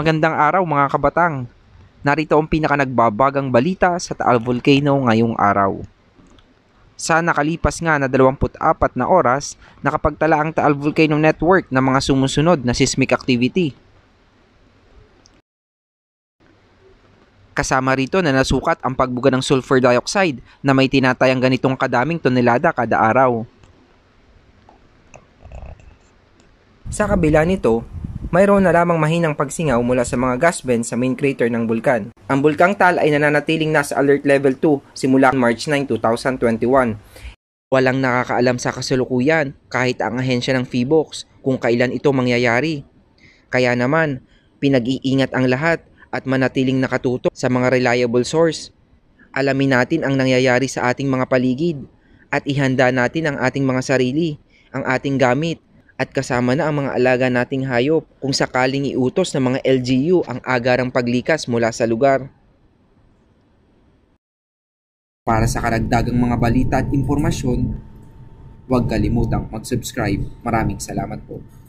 Magandang araw mga kabatang. Narito ang pinakanagbabagang balita sa Taal Volcano ngayong araw. Sa nakalipas nga na 24 na oras, nakapagtala ang Taal Volcano Network ng mga sumusunod na seismic activity. Kasama rito na nasukat ang pagbuga ng sulfur dioxide na may tinatayang ganitong kadaming tonelada kada araw. Sa kabila nito, mayroon na lamang mahinang pagsingaw mula sa mga gas vent sa main crater ng bulkan. Ang bulkang Tal ay nananatiling nasa alert level 2 simula March 9, 2021. Walang nakakaalam sa kasalukuyan kahit ang ahensya ng FIBOX kung kailan ito mangyayari. Kaya naman, pinag-iingat ang lahat at manatiling nakatutok sa mga reliable source. Alamin natin ang nangyayari sa ating mga paligid at ihanda natin ang ating mga sarili, ang ating gamit at kasama na ang mga alaga nating hayop kung sakaling iutos ng mga LGU ang agarang paglikas mula sa lugar. Para sa karagdagang mga balita at impormasyon, huwag kalimutang mag-subscribe. Maraming salamat po.